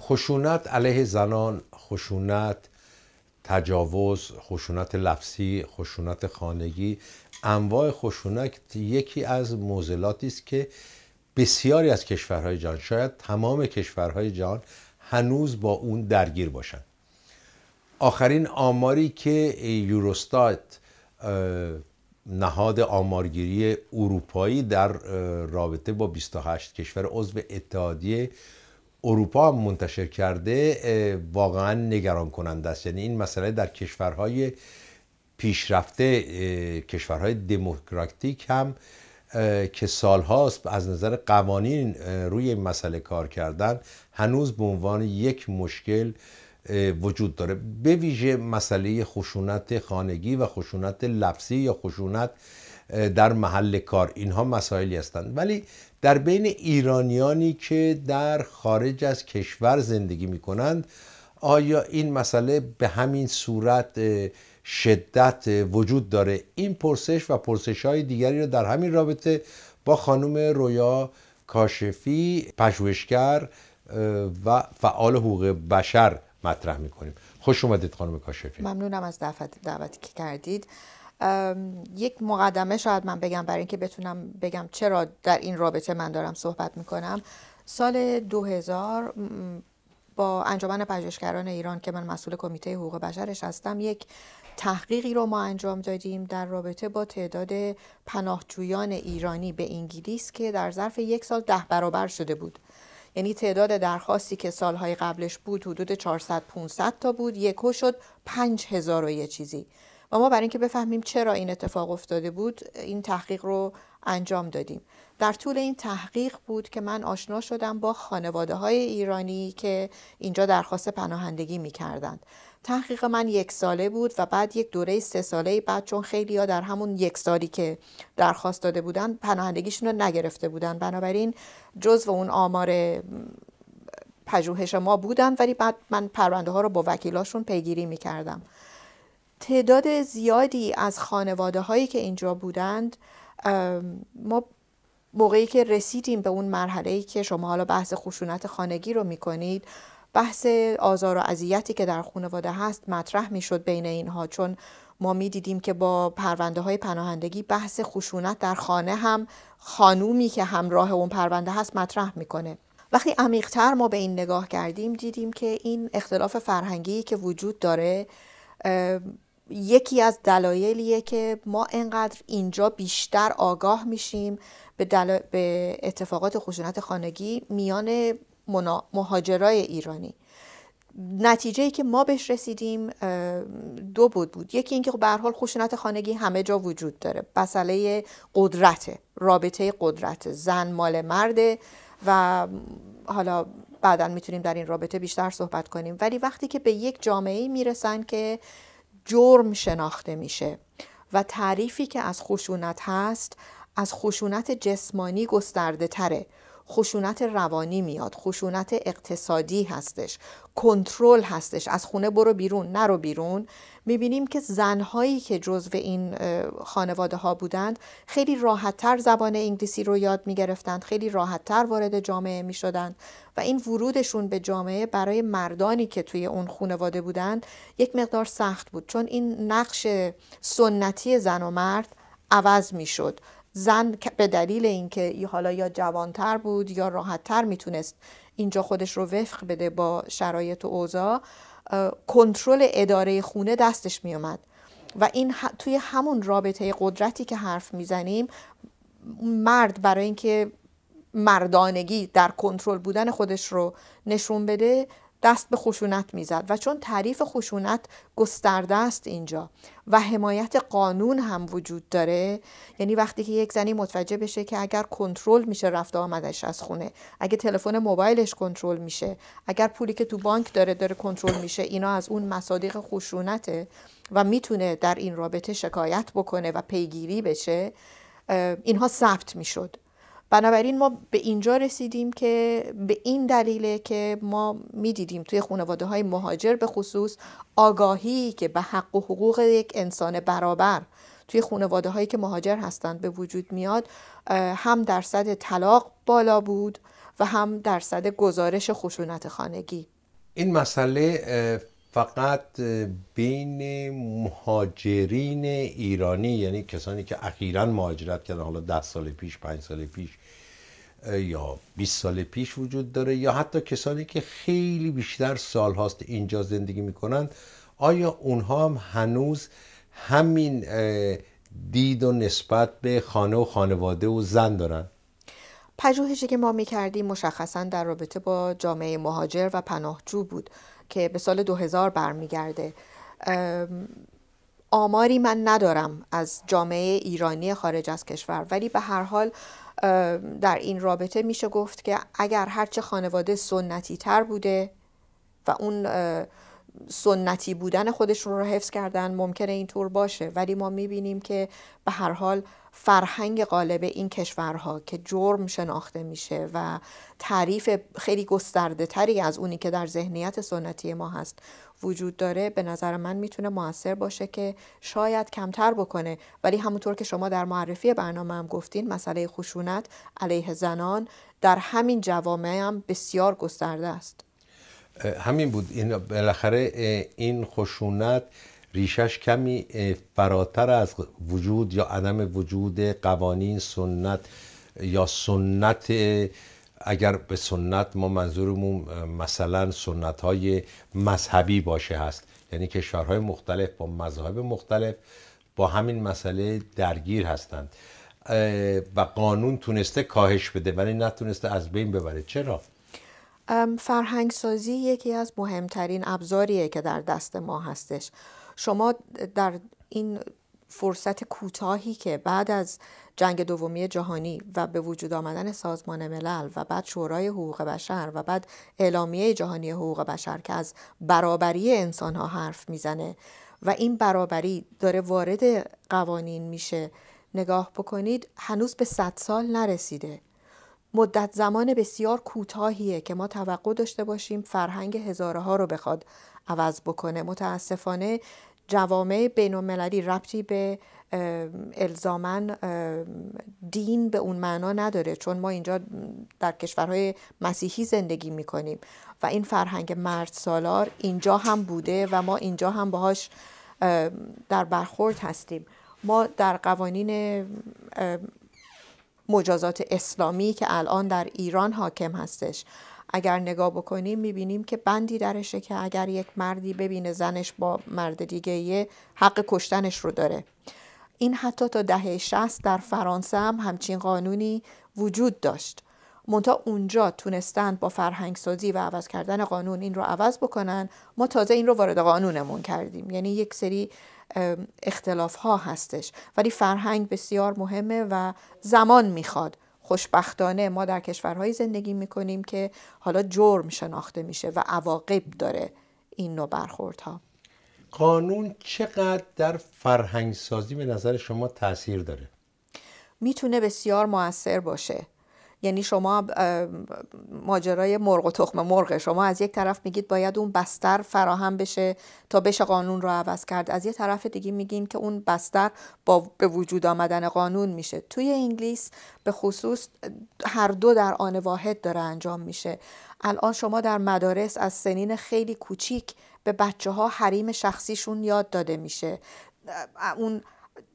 خشونت علیه زنان خشونت تجاوز خشونت لفظی خشونت خانگی انواع خشونت یکی از موزلاتی است که بسیاری از کشورهای جهان شاید تمام کشورهای جهان هنوز با اون درگیر باشند آخرین آماری که یوروستات نهاد آمارگیری اروپایی در رابطه با 28 کشور عضو اتحادیه اروپا منتشر کرده واقعا نگران کننده است یعنی این مسئله در کشورهای پیشرفته کشورهای دموکراتیک هم که سالهاست از نظر قوانین روی این مسئله کار کردن هنوز به عنوان یک مشکل وجود داره به ویژه مسئله خشونت خانگی و خشونت لفظی یا خشونت در محل کار اینها مسائلی هستند ولی در بین ایرانیانی که در خارج از کشور زندگی می کنند آیا این مسئله به همین صورت شدت وجود داره این پرسش و پرسش های دیگری را در همین رابطه با خانم رویا کاشفی پژوهشگر و فعال حقوق بشر مطرح میکنیم خوش اومدید خانم کاشفی ممنونم از دعوت دعوتی که کردید یک مقدمه شاید من بگم برای اینکه بتونم بگم چرا در این رابطه من دارم صحبت میکنم سال 2000 با انجمن پژوهشگران ایران که من مسئول کمیته حقوق بشرش هستم یک تحقیقی رو ما انجام دادیم در رابطه با تعداد پناهجویان ایرانی به انگلیس که در ظرف یک سال ده برابر شده بود یعنی تعداد درخواستی که سالهای قبلش بود حدود 400 500 تا بود یکو شد 5000 و یه چیزی و ما برای اینکه بفهمیم چرا این اتفاق افتاده بود این تحقیق رو انجام دادیم در طول این تحقیق بود که من آشنا شدم با خانواده های ایرانی که اینجا درخواست پناهندگی می تحقیق من یک ساله بود و بعد یک دوره سه ساله بعد چون خیلی ها در همون یک سالی که درخواست داده بودن پناهندگیشون رو نگرفته بودن بنابراین جز و اون آمار پژوهش ما بودن ولی بعد من پرونده ها رو با وکیلاشون پیگیری می کردم. تعداد زیادی از خانواده هایی که اینجا بودند ما موقعی که رسیدیم به اون مرحله ای که شما حالا بحث خشونت خانگی رو میکنید بحث آزار و اذیتی که در خانواده هست مطرح میشد بین اینها چون ما می دیدیم که با پرونده های پناهندگی بحث خشونت در خانه هم خانومی که همراه اون پرونده هست مطرح میکنه وقتی تر ما به این نگاه کردیم دیدیم که این اختلاف فرهنگی که وجود داره یکی از دلایلیه که ما انقدر اینجا بیشتر آگاه میشیم به, به اتفاقات خشونت خانگی میان مهاجرای ایرانی نتیجه ای که ما بهش رسیدیم دو بود بود یکی اینکه خب به حال خشونت خانگی همه جا وجود داره مسئله قدرت رابطه قدرت زن مال مرده و حالا بعدا میتونیم در این رابطه بیشتر صحبت کنیم ولی وقتی که به یک جامعه میرسن که جرم شناخته میشه و تعریفی که از خشونت هست از خشونت جسمانی گسترده تره خشونت روانی میاد خشونت اقتصادی هستش کنترل هستش از خونه برو بیرون نرو بیرون میبینیم که زنهایی که جزو این خانواده ها بودند خیلی راحتتر زبان انگلیسی رو یاد میگرفتند خیلی راحتتر وارد جامعه میشدند و این ورودشون به جامعه برای مردانی که توی اون خانواده بودند یک مقدار سخت بود چون این نقش سنتی زن و مرد عوض میشد زن به دلیل اینکه حالا یا جوانتر بود یا راحتتر میتونست اینجا خودش رو وفق بده با شرایط و اوضاع کنترل اداره خونه دستش میومد و این توی همون رابطه قدرتی که حرف میزنیم مرد برای اینکه مردانگی در کنترل بودن خودش رو نشون بده دست به خشونت میزد و چون تعریف خشونت گسترده است اینجا و حمایت قانون هم وجود داره یعنی وقتی که یک زنی متوجه بشه که اگر کنترل میشه رفت آمدش از خونه اگه تلفن موبایلش کنترل میشه اگر پولی که تو بانک داره داره کنترل میشه اینا از اون مصادیق خشونته و میتونه در این رابطه شکایت بکنه و پیگیری بشه اینها ثبت میشد بنابراین ما به اینجا رسیدیم که به این دلیله که ما میدیدیم توی خانواده های مهاجر به خصوص آگاهی که به حق و حقوق یک انسان برابر توی خانواده هایی که مهاجر هستند به وجود میاد هم درصد طلاق بالا بود و هم درصد گزارش خشونت خانگی این مسئله فقط بین مهاجرین ایرانی یعنی کسانی که اخیرا مهاجرت کردن حالا ده سال پیش پنج سال پیش یا 20 سال پیش وجود داره یا حتی کسانی که خیلی بیشتر سال هاست اینجا زندگی میکنند آیا اونها هم هنوز همین دید و نسبت به خانه و خانواده و زن دارن؟ پژوهشی که ما میکردیم مشخصا در رابطه با جامعه مهاجر و پناهجو بود که به سال 2000 برمیگرده آماری من ندارم از جامعه ایرانی خارج از کشور ولی به هر حال در این رابطه میشه گفت که اگر هرچه خانواده سنتی تر بوده و اون سنتی بودن خودشون رو حفظ کردن ممکنه اینطور باشه ولی ما میبینیم که به هر حال فرهنگ غالب این کشورها که جرم شناخته میشه و تعریف خیلی گسترده تری از اونی که در ذهنیت سنتی ما هست وجود داره به نظر من میتونه موثر باشه که شاید کمتر بکنه ولی همونطور که شما در معرفی برنامه هم گفتین مسئله خشونت علیه زنان در همین جوامع هم بسیار گسترده است همین بود این بالاخره این خشونت ریشش کمی فراتر از وجود یا عدم وجود قوانین سنت یا سنت اگر به سنت ما منظورمون مثلا سنت های مذهبی باشه هست یعنی کشورهای مختلف با مذاهب مختلف با همین مسئله درگیر هستند و قانون تونسته کاهش بده ولی نتونسته از بین ببره چرا؟ فرهنگ سازی یکی از مهمترین ابزاریه که در دست ما هستش شما در این فرصت کوتاهی که بعد از جنگ دومی جهانی و به وجود آمدن سازمان ملل و بعد شورای حقوق بشر و بعد اعلامیه جهانی حقوق بشر که از برابری انسان ها حرف میزنه و این برابری داره وارد قوانین میشه نگاه بکنید هنوز به 100 سال نرسیده مدت زمان بسیار کوتاهیه که ما توقع داشته باشیم فرهنگ هزارها رو بخواد عوض بکنه متاسفانه جوامع بین المللی ربطی به الزامن دین به اون معنا نداره چون ما اینجا در کشورهای مسیحی زندگی میکنیم و این فرهنگ مرد سالار اینجا هم بوده و ما اینجا هم باهاش در برخورد هستیم ما در قوانین مجازات اسلامی که الان در ایران حاکم هستش اگر نگاه بکنیم میبینیم که بندی درشه که اگر یک مردی ببینه زنش با مرد دیگه یه حق کشتنش رو داره این حتی تا دهه 60 در فرانسه هم همچین قانونی وجود داشت مونتا اونجا تونستند با فرهنگ سازی و عوض کردن قانون این رو عوض بکنن ما تازه این رو وارد قانونمون کردیم یعنی یک سری اختلاف ها هستش ولی فرهنگ بسیار مهمه و زمان میخواد خوشبختانه ما در کشورهایی زندگی میکنیم که حالا جرم شناخته میشه و عواقب داره این نوع برخوردها قانون چقدر در فرهنگ سازی به نظر شما تاثیر داره میتونه بسیار موثر باشه یعنی شما ماجرای مرغ و تخم مرغ شما از یک طرف میگید باید اون بستر فراهم بشه تا بشه قانون رو عوض کرد از یه طرف دیگه میگین که اون بستر با به وجود آمدن قانون میشه توی انگلیس به خصوص هر دو در آن واحد داره انجام میشه الان شما در مدارس از سنین خیلی کوچیک به بچه ها حریم شخصیشون یاد داده میشه اون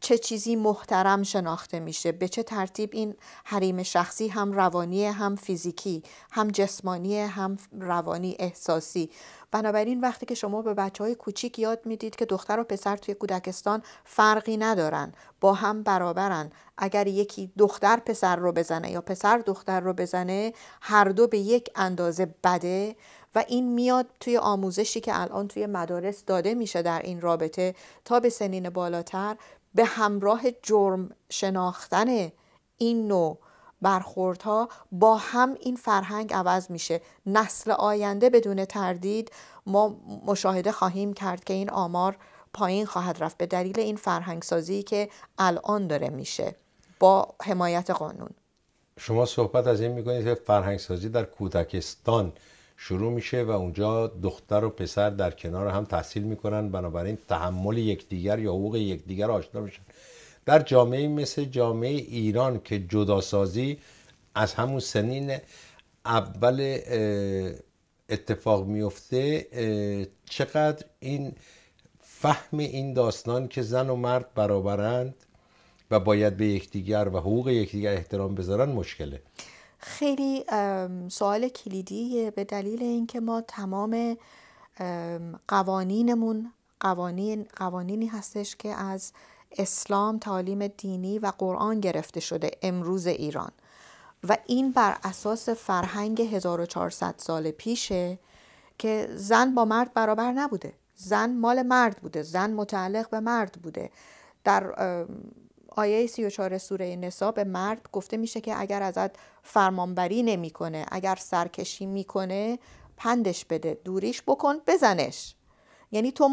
چه چیزی محترم شناخته میشه به چه ترتیب این حریم شخصی هم روانی هم فیزیکی هم جسمانی هم روانی احساسی بنابراین وقتی که شما به بچه های کوچیک یاد میدید که دختر و پسر توی کودکستان فرقی ندارن با هم برابرن اگر یکی دختر پسر رو بزنه یا پسر دختر رو بزنه هر دو به یک اندازه بده و این میاد توی آموزشی که الان توی مدارس داده میشه در این رابطه تا به سنین بالاتر به همراه جرم شناختن این نوع برخوردها با هم این فرهنگ عوض میشه نسل آینده بدون تردید ما مشاهده خواهیم کرد که این آمار پایین خواهد رفت به دلیل این فرهنگ سازی که الان داره میشه با حمایت قانون شما صحبت از این میکنید که فرهنگ سازی در کودکستان شروع میشه و اونجا دختر و پسر در کنار هم تحصیل میکنن بنابراین تحمل یکدیگر یا حقوق یکدیگر آشنا میشن در جامعه مثل جامعه ایران که جداسازی از همون سنین اول اتفاق میفته چقدر این فهم این داستان که زن و مرد برابرند و باید به یکدیگر و حقوق یکدیگر احترام بذارن مشکله خیلی سوال کلیدیه به دلیل اینکه ما تمام قوانینمون قوانین قوانینی هستش که از اسلام تعالیم دینی و قرآن گرفته شده امروز ایران و این بر اساس فرهنگ 1400 سال پیشه که زن با مرد برابر نبوده زن مال مرد بوده زن متعلق به مرد بوده در آیه 34 سوره نسا به مرد گفته میشه که اگر ازت فرمانبری نمیکنه اگر سرکشی میکنه پندش بده دوریش بکن بزنش یعنی تو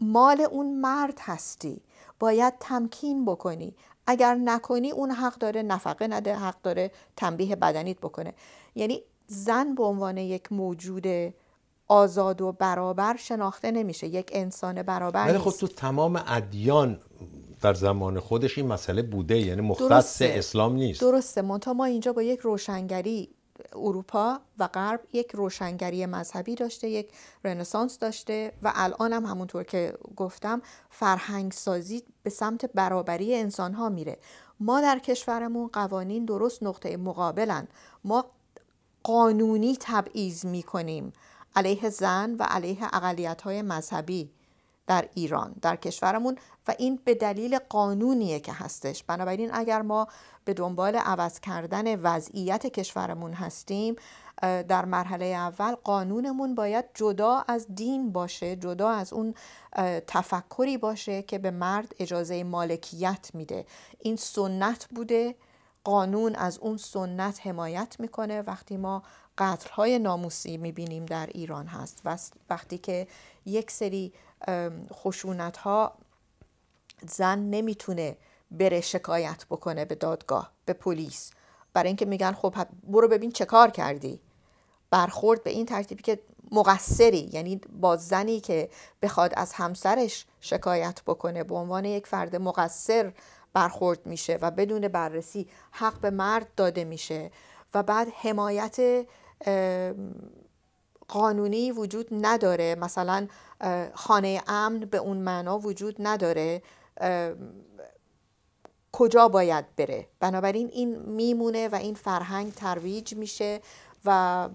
مال اون مرد هستی باید تمکین بکنی اگر نکنی اون حق داره نفقه نده حق داره تنبیه بدنیت بکنه یعنی زن به عنوان یک موجود آزاد و برابر شناخته نمیشه یک انسان برابر ولی خب تو تمام ادیان در زمان خودش این مسئله بوده یعنی مختص اسلام نیست درسته منتها ما اینجا با یک روشنگری اروپا و غرب یک روشنگری مذهبی داشته یک رنسانس داشته و الان هم همونطور که گفتم فرهنگ سازی به سمت برابری انسان ها میره ما در کشورمون قوانین درست نقطه مقابلن ما قانونی تبعیض میکنیم علیه زن و علیه اقلیت های مذهبی در ایران در کشورمون و این به دلیل قانونیه که هستش بنابراین اگر ما به دنبال عوض کردن وضعیت کشورمون هستیم در مرحله اول قانونمون باید جدا از دین باشه جدا از اون تفکری باشه که به مرد اجازه مالکیت میده این سنت بوده قانون از اون سنت حمایت میکنه وقتی ما قتل های ناموسی میبینیم در ایران هست و وقتی که یک سری خشونت ها زن نمیتونه بره شکایت بکنه به دادگاه به پلیس برای اینکه میگن خب برو ببین چه کار کردی برخورد به این ترتیبی که مقصری یعنی با زنی که بخواد از همسرش شکایت بکنه به عنوان یک فرد مقصر برخورد میشه و بدون بررسی حق به مرد داده میشه و بعد حمایت قانونی وجود نداره مثلا خانه امن به اون معنا وجود نداره کجا باید بره بنابراین این میمونه و این فرهنگ ترویج میشه و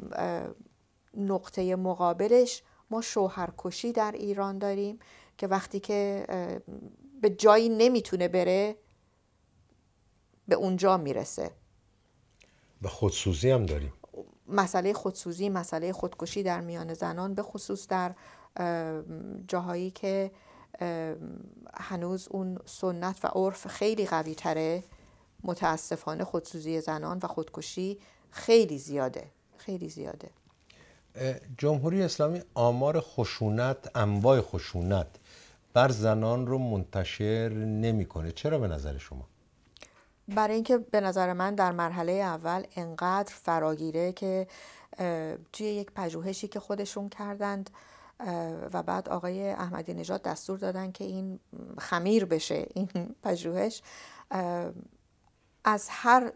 نقطه مقابلش ما شوهرکشی در ایران داریم که وقتی که به جایی نمیتونه بره به اونجا میرسه و خودسوزی هم داریم مسئله خودسوزی مسئله خودکشی در میان زنان به خصوص در جاهایی که هنوز اون سنت و عرف خیلی قوی تره متاسفانه خودسوزی زنان و خودکشی خیلی زیاده خیلی زیاده جمهوری اسلامی آمار خشونت انواع خشونت بر زنان رو منتشر نمیکنه چرا به نظر شما برای اینکه به نظر من در مرحله اول انقدر فراگیره که توی یک پژوهشی که خودشون کردند و بعد آقای احمدی نژاد دستور دادن که این خمیر بشه این پژوهش از هر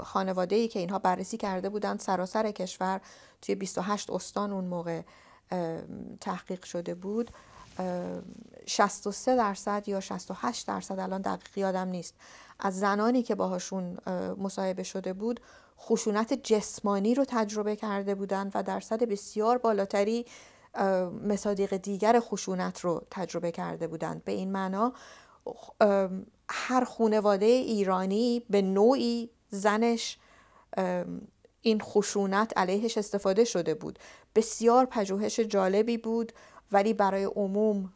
خانواده ای که اینها بررسی کرده بودند سراسر کشور توی 28 استان اون موقع تحقیق شده بود 63 درصد یا 68 درصد الان دقیق یادم نیست از زنانی که باهاشون مصاحبه شده بود خشونت جسمانی رو تجربه کرده بودند و درصد بسیار بالاتری مصادیق دیگر خشونت رو تجربه کرده بودند به این معنا هر خونواده ایرانی به نوعی زنش این خشونت علیهش استفاده شده بود بسیار پژوهش جالبی بود ولی برای عموم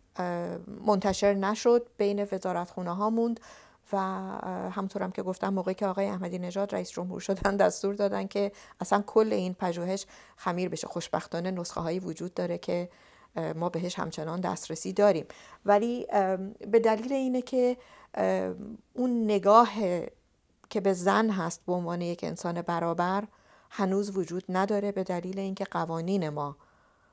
منتشر نشد بین وزارت خونه ها موند و همطورم که گفتم موقعی که آقای احمدی نژاد رئیس جمهور شدن دستور دادن که اصلا کل این پژوهش خمیر بشه خوشبختانه نسخه هایی وجود داره که ما بهش همچنان دسترسی داریم ولی به دلیل اینه که اون نگاه که به زن هست به عنوان یک انسان برابر هنوز وجود نداره به دلیل اینکه قوانین ما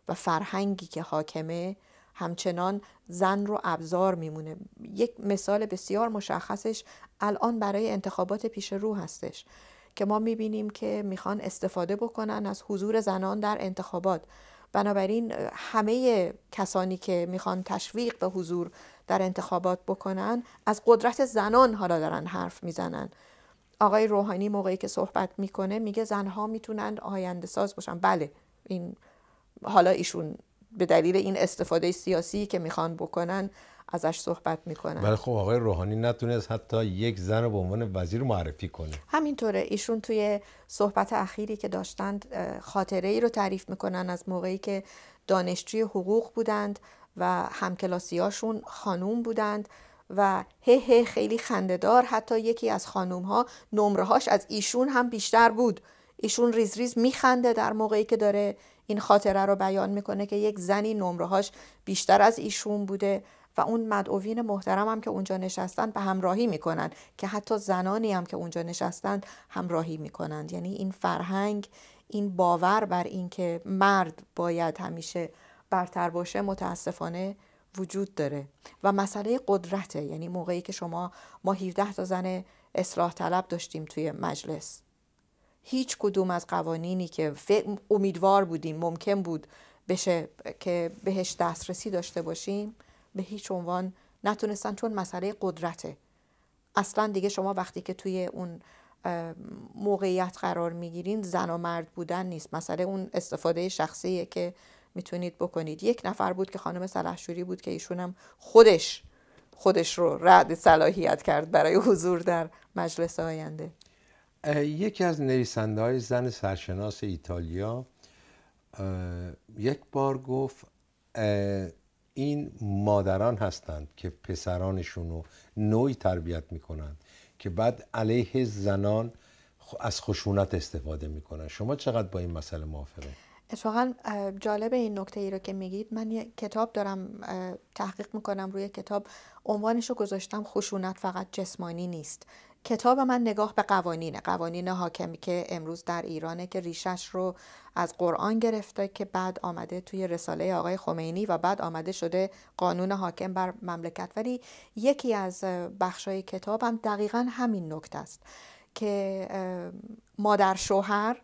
و فرهنگی که حاکمه همچنان زن رو ابزار میمونه یک مثال بسیار مشخصش الان برای انتخابات پیش رو هستش که ما میبینیم که میخوان استفاده بکنن از حضور زنان در انتخابات بنابراین همه کسانی که میخوان تشویق به حضور در انتخابات بکنن از قدرت زنان حالا دارن حرف میزنن آقای روحانی موقعی که صحبت میکنه میگه زنها میتونن آینده ساز باشن بله این حالا ایشون به دلیل این استفاده سیاسی که میخوان بکنن ازش صحبت میکنن ولی خب آقای روحانی نتونست حتی یک زن رو به عنوان وزیر معرفی کنه همینطوره ایشون توی صحبت اخیری که داشتند خاطره ای رو تعریف میکنن از موقعی که دانشجوی حقوق بودند و همکلاسیاشون خانوم بودند و هه هه خیلی خندهدار حتی یکی از خانوم ها نمرهاش از ایشون هم بیشتر بود ایشون ریز ریز میخنده در موقعی که داره این خاطره رو بیان میکنه که یک زنی نمرهاش بیشتر از ایشون بوده و اون مدعوین محترم هم که اونجا نشستن به همراهی میکنن که حتی زنانی هم که اونجا نشستند همراهی میکنند یعنی این فرهنگ این باور بر اینکه مرد باید همیشه برتر باشه متاسفانه وجود داره و مسئله قدرته یعنی موقعی که شما ما 17 تا زن اصلاح طلب داشتیم توی مجلس هیچ کدوم از قوانینی که امیدوار بودیم ممکن بود بشه که بهش دسترسی داشته باشیم به هیچ عنوان نتونستن چون مسئله قدرته اصلا دیگه شما وقتی که توی اون موقعیت قرار میگیرین زن و مرد بودن نیست مسئله اون استفاده شخصیه که میتونید بکنید یک نفر بود که خانم سلحشوری بود که ایشون هم خودش خودش رو رد صلاحیت کرد برای حضور در مجلس آینده یکی از نویسنده های زن سرشناس ایتالیا یک بار گفت این مادران هستند که پسرانشون رو نوعی تربیت میکنند که بعد علیه زنان از خشونت استفاده میکنن شما چقدر با این مسئله موافقه؟ اتفاقا جالب این نکته ای رو که میگید من یه کتاب دارم تحقیق میکنم روی کتاب عنوانشو گذاشتم خشونت فقط جسمانی نیست کتاب من نگاه به قوانینه قوانین حاکمی که امروز در ایرانه که ریشش رو از قرآن گرفته که بعد آمده توی رساله آقای خمینی و بعد آمده شده قانون حاکم بر مملکت ولی یکی از بخشای کتابم هم دقیقا همین نکته است که مادر شوهر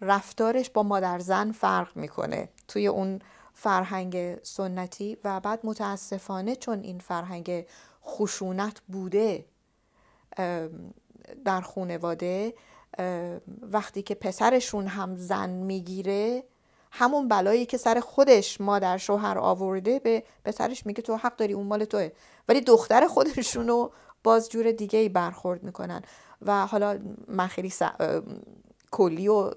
رفتارش با مادر زن فرق میکنه توی اون فرهنگ سنتی و بعد متاسفانه چون این فرهنگ خشونت بوده در خونواده وقتی که پسرشون هم زن میگیره همون بلایی که سر خودش مادر شوهر آورده به پسرش میگه تو حق داری اون مال توه ولی دختر خودشون رو باز جور دیگه ای برخورد میکنن و حالا من خیلی س... کلی و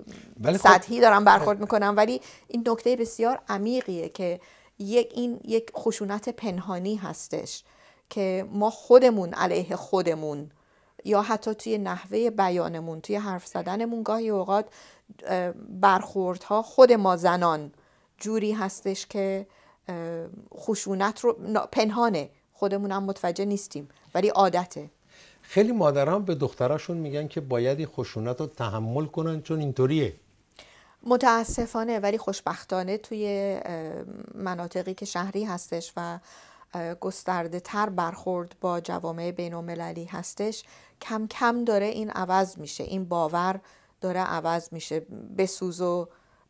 خب سطحی دارم برخورد خب. میکنم ولی این نکته بسیار عمیقیه که یک این یک خشونت پنهانی هستش که ما خودمون علیه خودمون یا حتی توی نحوه بیانمون توی حرف زدنمون گاهی اوقات برخوردها خود ما زنان جوری هستش که خشونت رو پنهانه خودمون هم متوجه نیستیم ولی عادته خیلی مادران به دختراشون میگن که باید این خشونت رو تحمل کنن چون اینطوریه متاسفانه ولی خوشبختانه توی مناطقی که شهری هستش و گسترده تر برخورد با جوامع بین هستش کم کم داره این عوض میشه این باور داره عوض میشه بسوز و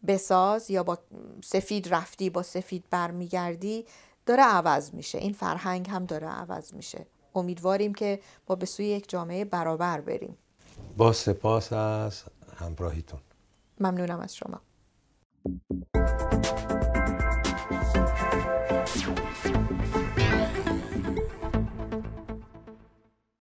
بساز یا با سفید رفتی با سفید برمیگردی داره عوض میشه این فرهنگ هم داره عوض میشه امیدواریم که ما به سوی یک جامعه برابر بریم با سپاس از همراهیتون ممنونم از شما